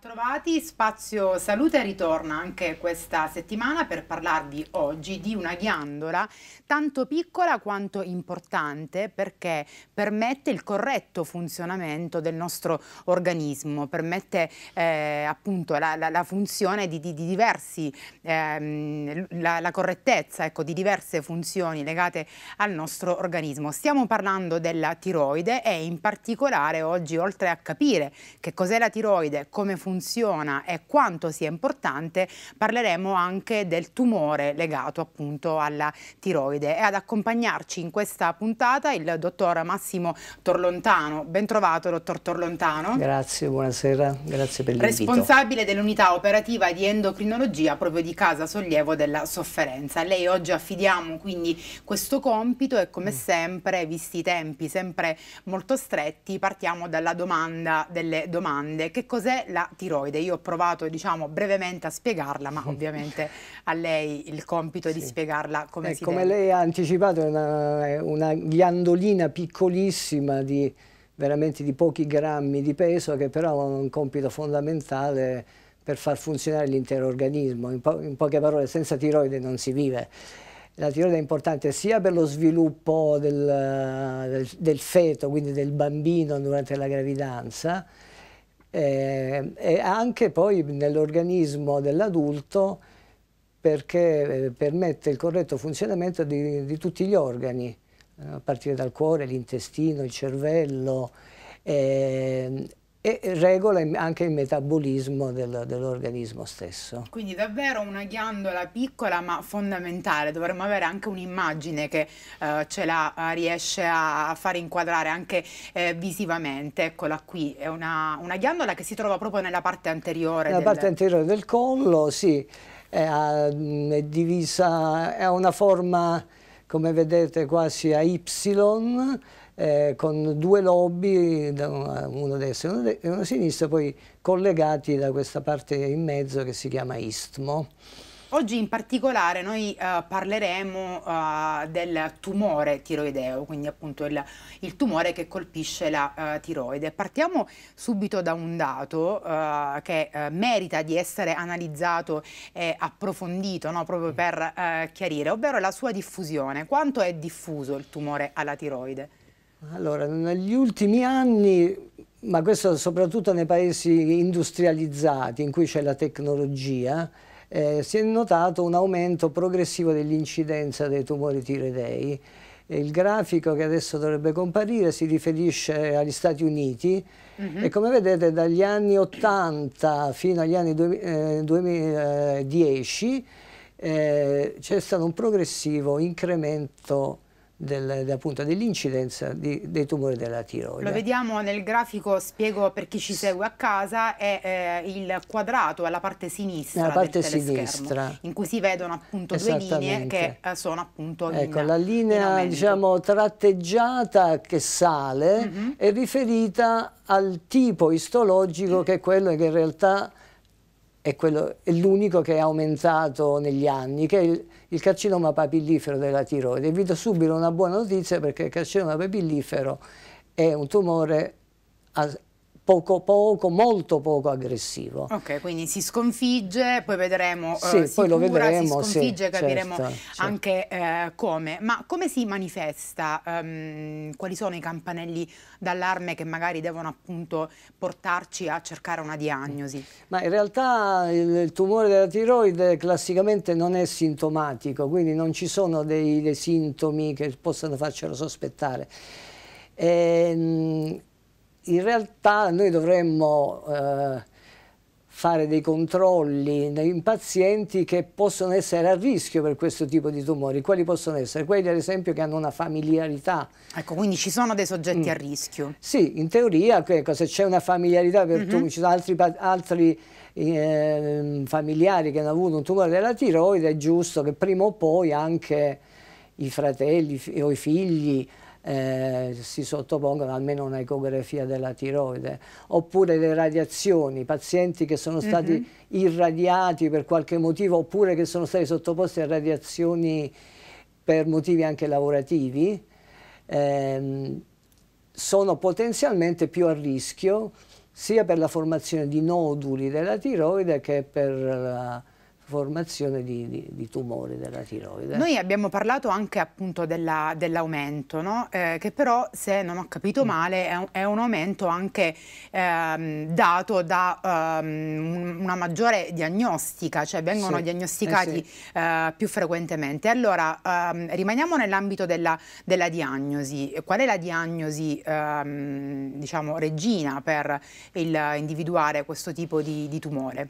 Bentrovati, Spazio Salute ritorna anche questa settimana per parlarvi oggi di una ghiandola tanto piccola quanto importante perché permette il corretto funzionamento del nostro organismo, permette eh, appunto la, la, la, funzione di, di, di diversi, eh, la, la, correttezza ecco, di diverse funzioni legate al nostro organismo. Stiamo parlando della tiroide e in particolare oggi oltre a capire che cos'è la tiroide, come funziona funziona e quanto sia importante, parleremo anche del tumore legato appunto alla tiroide. E ad accompagnarci in questa puntata il dottor Massimo Torlontano. Ben trovato, dottor Torlontano. Grazie, buonasera, grazie per l'invito. Responsabile dell'unità operativa di endocrinologia proprio di Casa Sollievo della Sofferenza. A lei oggi affidiamo quindi questo compito e come mm. sempre, visti i tempi sempre molto stretti, partiamo dalla domanda delle domande. Che cos'è la tiroide. Io ho provato diciamo, brevemente a spiegarla, ma ovviamente a lei il compito sì. di spiegarla come eh, si Come deve. lei ha anticipato, è una, una ghiandolina piccolissima di veramente di pochi grammi di peso che però ha un compito fondamentale per far funzionare l'intero organismo. In, po in poche parole, senza tiroide non si vive la tiroide è importante sia per lo sviluppo del, del, del, feto, quindi del bambino durante la gravidanza, eh, e anche poi nell'organismo dell'adulto perché eh, permette il corretto funzionamento di, di tutti gli organi, eh, a partire dal cuore, l'intestino, il cervello, eh, e regola anche il metabolismo del, dell'organismo stesso. Quindi davvero una ghiandola piccola ma fondamentale, dovremmo avere anche un'immagine che eh, ce la eh, riesce a far inquadrare anche eh, visivamente, eccola qui, è una, una, ghiandola che si trova proprio nella parte anteriore. Nella del... parte anteriore del collo, sì, è, mm, è divisa, ha una forma come vedete quasi a Y, eh, con due lobby, uno a destra e uno a sinistra, poi collegati da questa parte in mezzo che si chiama istmo. Oggi in particolare noi uh, parleremo uh, del tumore tiroideo, quindi appunto il, il tumore che colpisce la uh, tiroide. Partiamo subito da un dato che merita di essere analizzato e approfondito no? proprio mm. per chiarire, ovvero la sua diffusione. Quanto è diffuso il tumore alla tiroide? Allora, negli ultimi anni, ma questo soprattutto nei paesi industrializzati in cui c'è la tecnologia, eh, si è notato un aumento progressivo dell'incidenza dei tumori tiroidei. Il grafico che adesso dovrebbe comparire si riferisce agli Stati Uniti mm -hmm. e come vedete dagli anni 80 fino agli anni 2010 eh, eh, c'è stato un progressivo incremento del, appunto, dell'incidenza dei tumori della tiroide. Lo vediamo nel grafico, spiego per chi ci segue a casa, è eh, il quadrato alla parte sinistra la parte sinistra. in cui si vedono appunto due linee che eh, sono appunto ecco, in, la linea diciamo tratteggiata che sale mm -hmm. è riferita al tipo istologico mm che è quello che in realtà è, l'unico che è aumentato negli anni, che è il, il carcinoma papillifero della tiroide. vi do subito una buona notizia perché il carcinoma papillifero è un tumore poco poco, molto poco aggressivo. Ok, quindi si sconfigge, poi vedremo, sì, eh, si poi cura, lo vedremo, si sconfigge, sì, certo, capiremo certo, anche Eh, come. Ma come si manifesta? Um, quali sono i campanelli d'allarme che magari devono appunto portarci a cercare una diagnosi? Ma in realtà il, il tumore della tiroide classicamente non è sintomatico, quindi non ci sono dei, dei sintomi che possano farcelo sospettare. E, ehm, in realtà noi dovremmo eh, fare dei controlli in pazienti che possono essere a rischio per questo tipo di tumori. Quali possono essere? Quelli ad esempio che hanno una familiarità. Ecco, quindi ci sono dei soggetti mm. a rischio. Sì, in teoria ecco, se c'è una familiarità per mm -hmm. tumori, ci sono altri, altri eh, familiari che hanno avuto un tumore della tiroide, è giusto che prima o poi anche i fratelli o i figli eh, si sottopongono almeno a un'ecografia della tiroide, oppure le radiazioni, pazienti che sono stati mm -hmm. irradiati per qualche motivo oppure che sono stati sottoposti a radiazioni per motivi anche lavorativi, ehm, sono potenzialmente più a rischio sia per la formazione di noduli della tiroide che per la formazione di, di, di tumori della tiroide. Noi abbiamo parlato anche appunto dell'aumento, no? eh, che però se non ho capito mm. male è un, è un aumento anche ehm, dato da ehm, una maggiore diagnostica, cioè vengono sì, eh, diagnosticati eh sì. eh, più frequentemente. Allora ehm, rimaniamo nell'ambito della, della, diagnosi. Qual è la diagnosi ehm, diciamo regina per il, individuare questo tipo di, di tumore?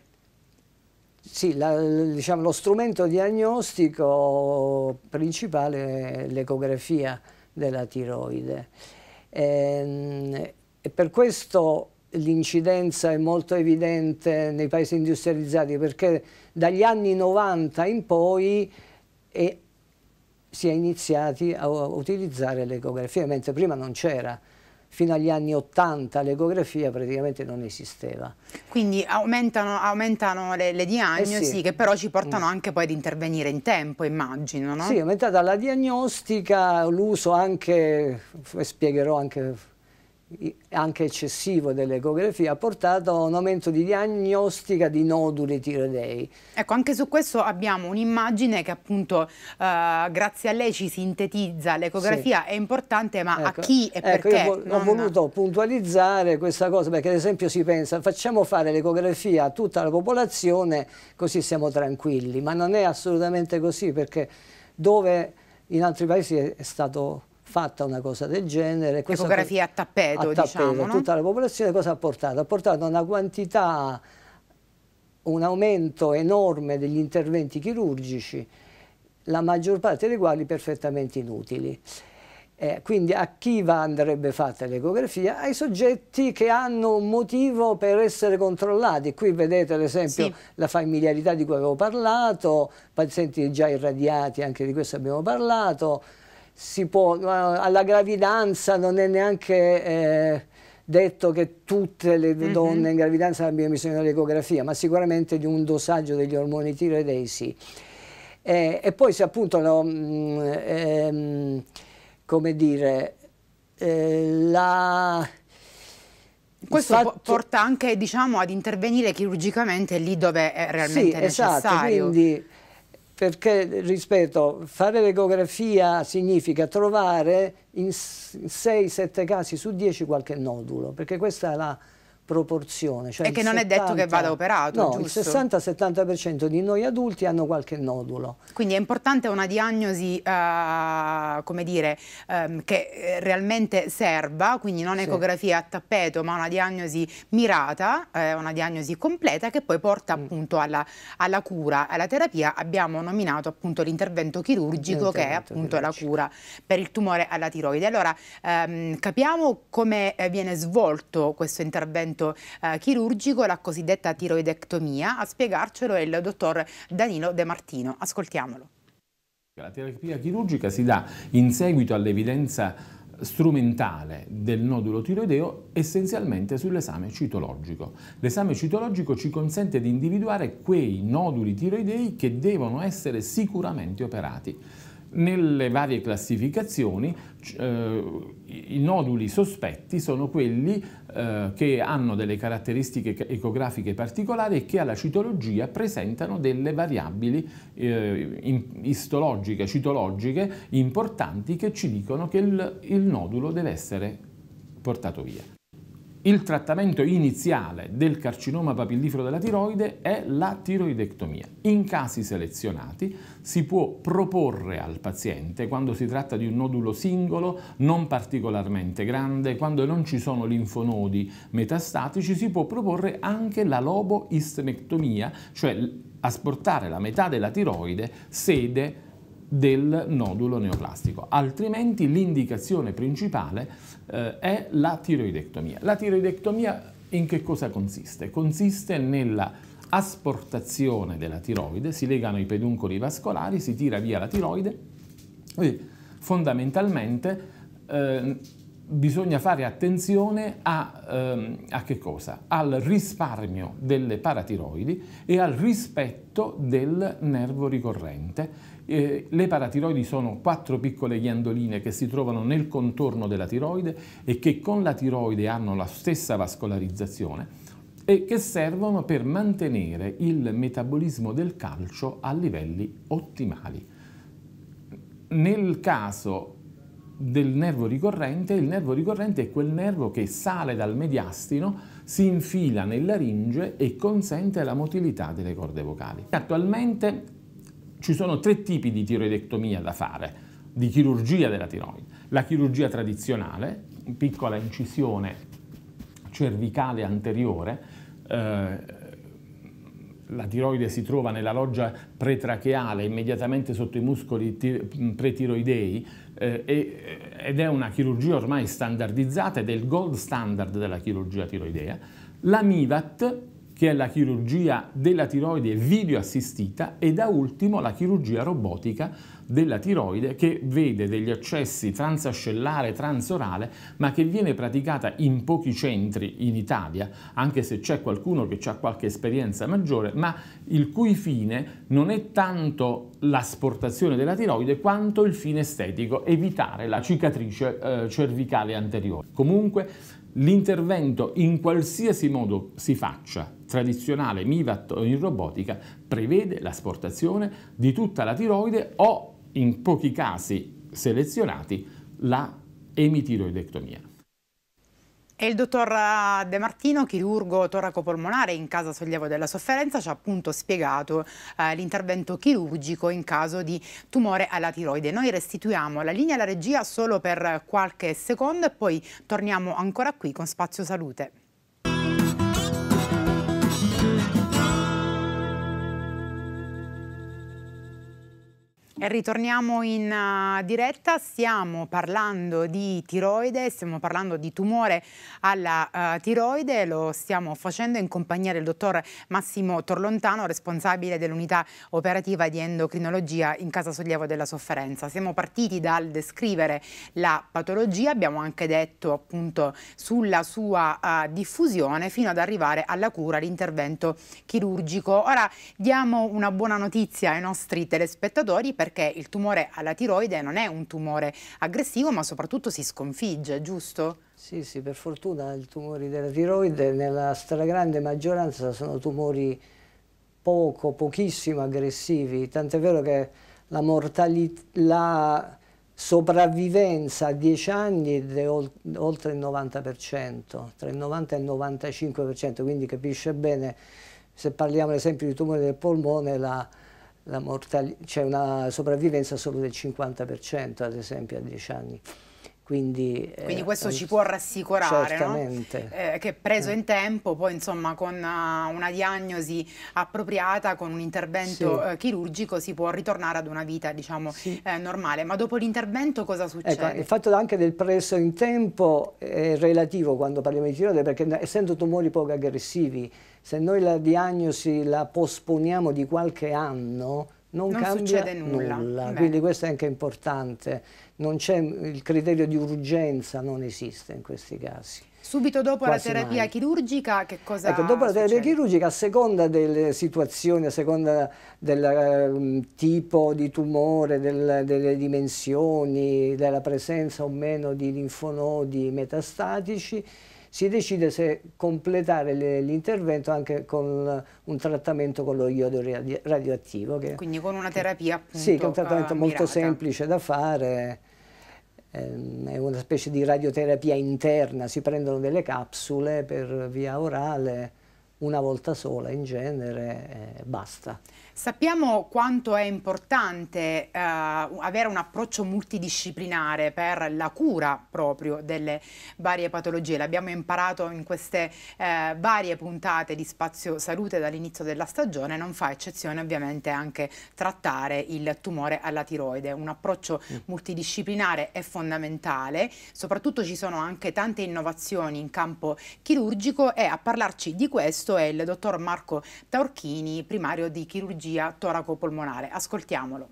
Sì, la, diciamo, lo strumento diagnostico principale è l'ecografia della tiroide. E, ehm, e per questo l'incidenza è molto evidente nei paesi industrializzati perché dagli anni 90 in poi è, si è iniziati a, a utilizzare l'ecografia, mentre prima non c'era fino agli anni 80 l'ecografia praticamente non esisteva. Quindi aumentano, aumentano le, le, diagnosi eh sì. che però ci portano mm. anche poi ad intervenire in tempo, immagino, no? Sì, è aumentata la diagnostica, l'uso anche, spiegherò anche anche eccessivo dell'ecografia ha portato a un aumento di diagnostica di noduli tiroidei. Ecco, anche su questo abbiamo un'immagine che appunto eh, grazie a lei ci sintetizza, l'ecografia sì. è importante ma ecco, a chi e ecco, perché? Io non... ho voluto puntualizzare questa cosa perché ad esempio si pensa facciamo fare l'ecografia a tutta la popolazione così siamo tranquilli, ma non è assolutamente così perché dove in altri paesi è stato fatta una cosa del genere. Ecografia a tappeto, a tappeto diciamo, tutta no? la popolazione cosa ha portato? Ha portato una quantità, un aumento enorme degli interventi chirurgici, la maggior parte dei quali perfettamente inutili. Eh, quindi a chi va andrebbe fatta l'ecografia? Ai soggetti che hanno un motivo per essere controllati. Qui vedete ad esempio sì. la familiarità di cui avevo parlato, pazienti già irradiati, anche di questo abbiamo parlato, si può, alla gravidanza non è neanche eh, detto che tutte le mhm. donne mm -hmm. in gravidanza abbiano bisogno dell'ecografia, ma sicuramente di un dosaggio degli ormoni tiroidei sì. Eh, e poi se appunto, no, mh, mm, ehm, come dire, eh, la... Questo fatto... porta anche diciamo, ad intervenire chirurgicamente lì dove è realmente sì, esatto, necessario. Esatto, quindi perché, ripeto, fare l'ecografia significa trovare in 6-7 casi su 10 qualche nodulo, perché questa è la proporzione. Cioè e che non 70, è detto che vada operato, No, giusto? il 60-70% di noi adulti hanno qualche nodulo. Quindi è importante una diagnosi, uh, come dire, um, che eh, realmente serva, quindi non ecografia sì. a tappeto, ma una diagnosi mirata, eh, una diagnosi completa che poi porta mm. appunto alla, alla, cura, alla terapia. Abbiamo nominato appunto l'intervento chirurgico che è appunto la cura per il tumore alla tiroide. Allora um, capiamo come eh, viene svolto questo intervento intervento eh, chirurgico, la cosiddetta tiroidectomia. A spiegarcelo è il dottor Danilo De Martino. Ascoltiamolo. La terapia chirurgica si dà in seguito all'evidenza strumentale del nodulo tiroideo essenzialmente sull'esame citologico. L'esame citologico ci consente di individuare quei noduli tiroidei che devono essere sicuramente operati. Nelle varie classificazioni eh, i noduli sospetti sono quelli eh, che hanno delle caratteristiche ecografiche particolari e che alla citologia presentano delle variabili eh, in, istologiche, citologiche importanti che ci dicono che il, il nodulo deve essere portato via. Il trattamento iniziale del carcinoma papillifero della tiroide è la tiroidectomia. In casi selezionati si può proporre al paziente, quando si tratta di un nodulo singolo, non particolarmente grande, quando non ci sono linfonodi metastatici, si può proporre anche la loboistemectomia, cioè asportare la metà della tiroide sede del nodulo neoplastico, altrimenti l'indicazione principale eh, è la tiroidectomia. La tiroidectomia in che cosa consiste? Consiste nella asportazione della tiroide, si legano i peduncoli vascolari, si tira via la tiroide e fondamentalmente eh, bisogna fare attenzione a, ehm, a al risparmio delle paratiroidi e al rispetto del nervo ricorrente. Eh, le paratiroidi sono quattro piccole ghiandoline che si trovano nel contorno della tiroide e che con la tiroide hanno la stessa vascolarizzazione e che servono per mantenere il metabolismo del calcio a livelli ottimali. Nel caso del nervo ricorrente, il nervo ricorrente è quel nervo che sale dal mediastino, si infila nella laringe e consente la motilità delle corde vocali. Attualmente ci sono tre tipi di tiroidectomia da fare, di chirurgia della tiroide. La chirurgia tradizionale, piccola incisione cervicale anteriore, eh, la tiroide si trova nella loggia pretracheale, immediatamente sotto i muscoli pretiroidei, eh, eh, ed è una chirurgia ormai standardizzata ed è il gold standard della chirurgia tiroidea. La MIVAT, che è la chirurgia della tiroide video assistita, e da ultimo la chirurgia robotica della tiroide che vede degli accessi transascellare, transorale, ma che viene praticata in pochi centri in Italia, anche se c'è qualcuno che ha qualche esperienza maggiore, ma il cui fine non è tanto l'asportazione della tiroide quanto il fine estetico, evitare la cicatrice eh, cervicale anteriore. Comunque l'intervento in qualsiasi modo si faccia, tradizionale, MIVAT o in robotica, prevede l'asportazione di tutta la tiroide o in pochi casi selezionati, la emitiroidectomia. E il dottor De Martino, chirurgo toracopolmonare in casa sollievo della sofferenza, ci ha appunto spiegato eh, l'intervento chirurgico in caso di tumore alla tiroide. Noi restituiamo la linea alla regia solo per qualche secondo e poi torniamo ancora qui con Spazio Salute. Ritorniamo in eh, diretta, stiamo parlando di tiroide, stiamo parlando di tumore alla uh, tiroide, lo stiamo facendo in compagnia del dottor Massimo Torlontano, responsabile dell'unità operativa di endocrinologia in casa sollievo della sofferenza. Siamo partiti dal descrivere la patologia, abbiamo anche detto appunto sulla sua uh, diffusione fino ad arrivare alla cura, all'intervento chirurgico. Ora diamo una buona notizia ai nostri telespettatori perché perché il tumore alla tiroide non è un tumore aggressivo ma soprattutto si sconfigge, giusto? Sì, sì, per fortuna i tumori della tiroide nella stragrande maggioranza sono tumori poco, pochissimo aggressivi, tant'è vero che la mortalità, la sopravvivenza a 10 anni è oltre il 90%, tra il 90 e il 95%, quindi capisce bene, se parliamo ad esempio di tumore del polmone, la c'è una sopravvivenza solo del 50% ad esempio a 10 anni. Quindi, Quindi, eh, questo eh, ci può rassicurare, no? eh, che preso eh. in tempo, poi insomma con uh, una diagnosi appropriata, con un intervento sì. uh, chirurgico si può ritornare ad una vita diciamo sì. eh, normale. Ma dopo l'intervento cosa succede? Ecco, il fatto anche del preso in tempo è relativo quando parliamo di tiroide perché essendo tumori poco aggressivi, se noi la diagnosi la posponiamo di qualche anno, non, non cambia nulla. nulla. Quindi questo è anche importante. il criterio di urgenza, non esiste in questi casi. Subito dopo Quasi la terapia mai. chirurgica che cosa ecco, dopo la terapia chirurgica a seconda delle situazioni, a seconda del um, tipo di tumore, del, delle dimensioni, della presenza o meno di linfonodi metastatici, si decide se completare l'intervento anche con un trattamento con lo iodio radioattivo. Che, Quindi con una terapia appunto Sì, che è un trattamento uh, molto semplice da fare, ehm, è una specie di radioterapia interna, si prendono delle capsule per via orale, una volta sola in genere eh, basta. Sappiamo quanto è importante eh, avere un approccio multidisciplinare per la cura proprio delle varie patologie. L'abbiamo imparato in queste eh, varie puntate di Spazio Salute dall'inizio della stagione, non fa eccezione ovviamente anche trattare il tumore alla tiroide. Un approccio mm. multidisciplinare è fondamentale, soprattutto ci sono anche tante innovazioni in campo chirurgico e a parlarci di questo questo è il dottor Marco Taurchini, primario di chirurgia toraco-polmonare. Ascoltiamolo.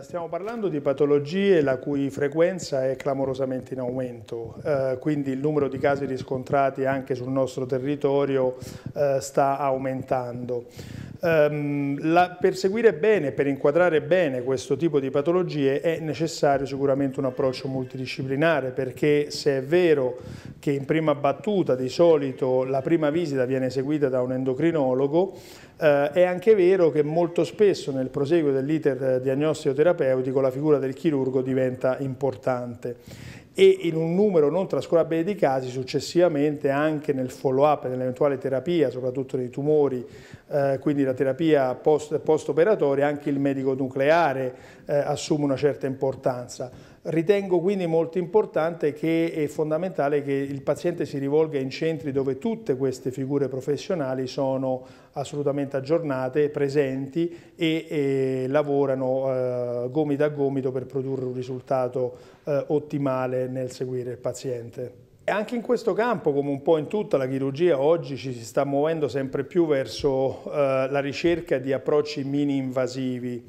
Stiamo parlando di patologie la cui frequenza è clamorosamente in aumento, eh, quindi il numero di casi riscontrati anche sul nostro territorio eh, sta aumentando. Ehm, la, per seguire bene, per inquadrare bene questo tipo di patologie è necessario sicuramente un approccio multidisciplinare perché se è vero che in prima battuta di solito la prima visita viene eseguita da un endocrinologo, eh, è anche vero che molto spesso nel proseguo dell'iter eh, diagnostico terapeutico la figura del chirurgo diventa importante e in un numero non trascurabile di casi successivamente anche nel follow up nell'eventuale terapia, soprattutto dei tumori, eh, quindi la terapia post, post, operatoria anche il medico nucleare eh, assume una certa importanza. Ritengo quindi molto importante e fondamentale che il paziente si rivolga in centri dove tutte queste figure professionali sono assolutamente aggiornate, presenti e, e lavorano eh, gomito a gomito per produrre un risultato eh, ottimale nel seguire il paziente. E anche in questo campo, come un po' in tutta la chirurgia, oggi ci si sta muovendo sempre più verso eh, la ricerca di approcci mini-invasivi.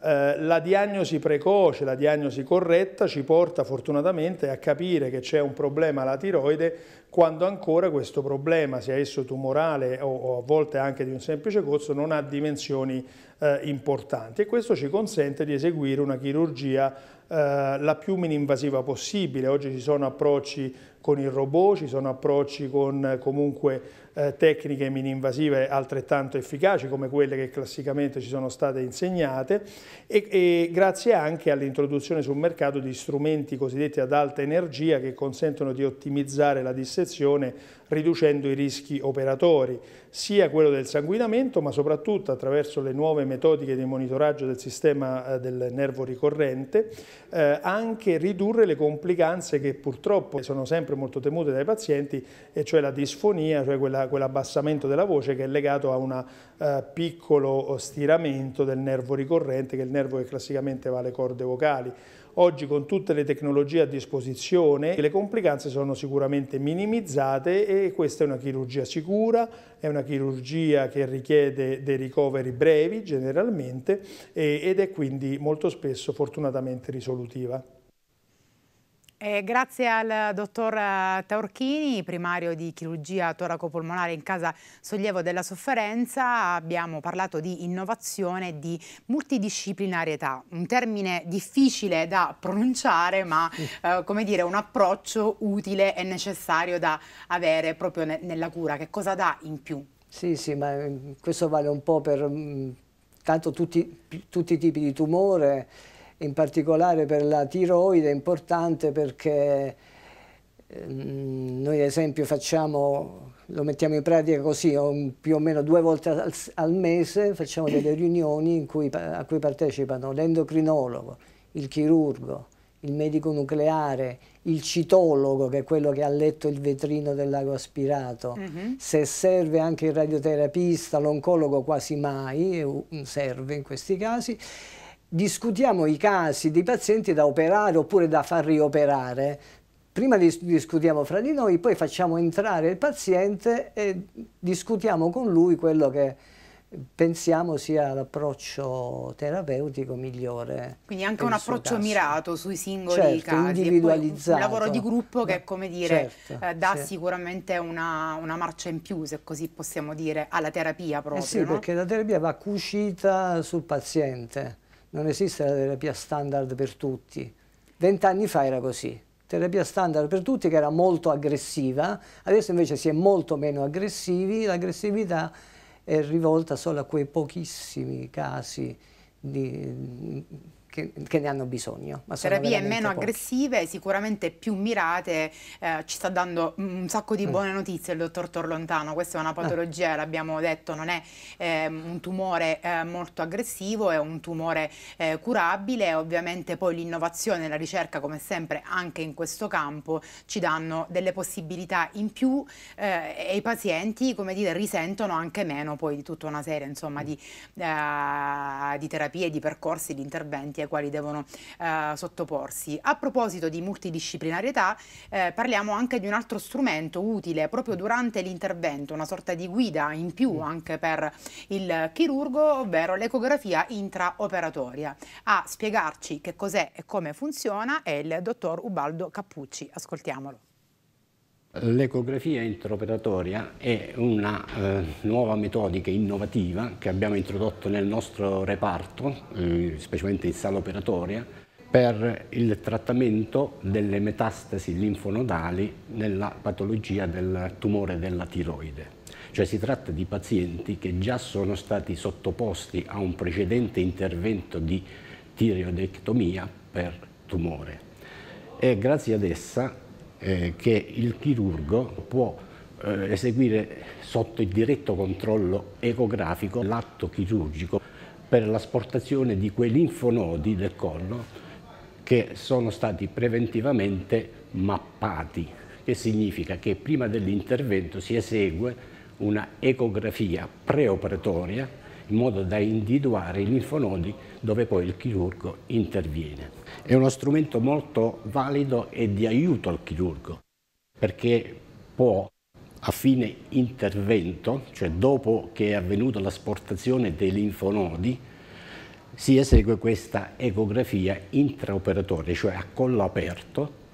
Eh, la diagnosi precoce, la diagnosi corretta ci porta fortunatamente a capire che c'è un problema alla tiroide quando ancora questo problema, sia esso tumorale o, o a volte anche di un semplice cozzo, non ha dimensioni eh, importanti e questo ci consente di eseguire una chirurgia eh, la più mininvasiva possibile. Oggi ci sono approcci con il robot, ci sono approcci con eh, comunque eh, tecniche mininvasive altrettanto efficaci come quelle che classicamente ci sono state insegnate e, e grazie anche all'introduzione sul mercato di strumenti cosiddetti ad alta energia che consentono di ottimizzare la dissezione riducendo i rischi operatori, sia quello del sanguinamento ma soprattutto attraverso le nuove metodiche di monitoraggio del sistema eh, del nervo ricorrente eh, anche ridurre le complicanze che purtroppo sono sempre molto temute dai pazienti, e cioè la disfonia, cioè quell'abbassamento della voce che è legato a un eh, piccolo stiramento del nervo ricorrente, che è il nervo che classicamente va alle corde vocali. Oggi con tutte le tecnologie a disposizione le complicanze sono sicuramente minimizzate e questa è una chirurgia sicura, è una chirurgia che richiede dei ricoveri brevi generalmente ed è quindi molto spesso fortunatamente risolutiva. Eh, grazie al dottor eh, Taurchini, primario di chirurgia toracopolmonare in casa Sollievo della Sofferenza, abbiamo parlato di innovazione e di multidisciplinarietà, un termine difficile da pronunciare ma eh, come dire un approccio utile e necessario da avere proprio ne nella cura, che cosa dà in più? Sì, sì, ma mm, questo vale un po' per mh, mm, tanto tutti, tutti i tipi di tumore, in particolare per la tiroide è importante perché ehm, noi ad esempio facciamo, lo mettiamo in pratica così, più o meno due volte al, al mese facciamo delle riunioni cui, a cui partecipano l'endocrinologo, il chirurgo, il medico nucleare, il citologo, che è quello che ha letto il vetrino del lago aspirato, uh mm-hmm. -huh. se serve anche il radioterapista, l'oncologo quasi mai eh, serve in questi casi, discutiamo i casi di pazienti da operare oppure da far rioperare. Prima discutiamo fra di noi, poi facciamo entrare il paziente e discutiamo con lui quello che pensiamo sia l'approccio terapeutico migliore. Quindi anche un approccio caso. mirato sui singoli certo, casi. Ecco, individualizzato. Un lavoro di gruppo che, come dire, certo, eh, dà sì. sicuramente una, una, marcia in più, se così possiamo dire, alla terapia proprio. Eh sì, no? perché la terapia va cucita sul paziente non esiste la terapia standard per tutti. Vent'anni fa era così, terapia standard per tutti che era molto aggressiva, adesso invece si è molto meno aggressivi, l'aggressività è rivolta solo a quei pochissimi casi di, che, che ne hanno bisogno. Terapie meno poche. aggressive, sicuramente più mirate, eh, ci sta dando un sacco di mm. buone notizie il dottor Torlontano, questa è una eh. patologia, ah. l'abbiamo detto, non è eh, un tumore eh, molto aggressivo, è un tumore eh, curabile, ovviamente poi l'innovazione e la ricerca come sempre anche in questo campo ci danno delle possibilità in più eh, e i pazienti come dire risentono anche meno poi di tutta una serie insomma, mm. di, di terapie, di percorsi, di interventi alle quali devono eh, sottoporsi. A proposito di multidisciplinarietà, eh, parliamo anche di un altro strumento utile proprio durante l'intervento, una sorta di guida in più mm. anche per il chirurgo, ovvero l'ecografia intraoperatoria. A spiegarci che cos'è e come funziona è il dottor Ubaldo Cappucci. Ascoltiamolo. L'ecografia interoperatoria è una eh, nuova metodica innovativa che abbiamo introdotto nel nostro reparto, eh, specialmente in sala operatoria, per il trattamento delle metastasi linfonodali nella patologia del tumore della tiroide. Cioè si tratta di pazienti che già sono stati sottoposti a un precedente intervento di tireoidectomia per tumore e grazie ad essa eh, che il chirurgo può eh, eseguire sotto il diretto controllo ecografico l'atto chirurgico per l'asportazione di quei linfonodi del collo che sono stati preventivamente mappati, che significa che prima dell'intervento si esegue una ecografia preoperatoria in modo da individuare i linfonodi dove poi il chirurgo interviene. È uno strumento molto valido e di aiuto al chirurgo perché può a fine intervento, cioè dopo che è avvenuta l'asportazione dei linfonodi, si esegue questa ecografia intraoperatoria, cioè a collo aperto,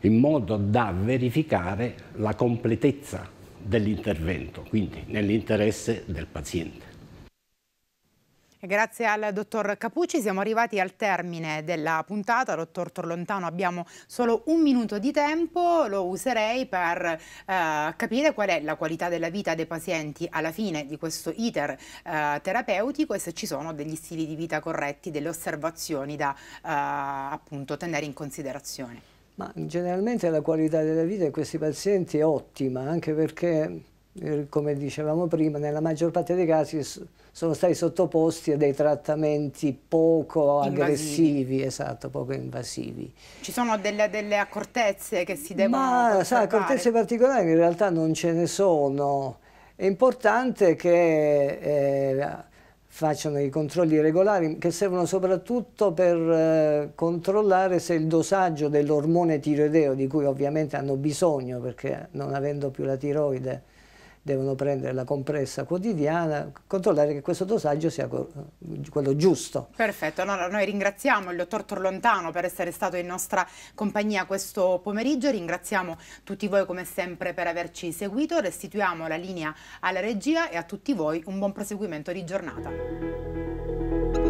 in modo da verificare la completezza dell'intervento, quindi nell'interesse del paziente. Grazie al dottor Capucci, siamo arrivati al termine della puntata. Dottor Torlontano, abbiamo solo un minuto di tempo, lo userei per eh, capire qual è la qualità della vita dei pazienti alla fine di questo iter eh, terapeutico e se ci sono degli stili di vita corretti, delle osservazioni da eh, appunto tenere in considerazione. Ma generalmente la qualità della vita di questi pazienti è ottima, anche perché eh, come dicevamo prima, nella maggior parte dei casi sono stati sottoposti a dei trattamenti poco invasivi. aggressivi, esatto, poco invasivi. Ci sono delle, delle accortezze che si devono Ma sa, accortezze particolari in realtà non ce ne sono. È importante che eh, facciano i controlli regolari che servono soprattutto per eh, controllare se il dosaggio dell'ormone tiroideo, di cui ovviamente hanno bisogno perché non avendo più la tiroide devono prendere la compressa quotidiana, controllare che questo dosaggio sia quello giusto. Perfetto, allora noi ringraziamo il dottor Torlontano per essere stato in nostra compagnia questo pomeriggio, ringraziamo tutti voi come sempre per averci seguito, restituiamo la linea alla regia e a tutti voi un buon proseguimento di giornata.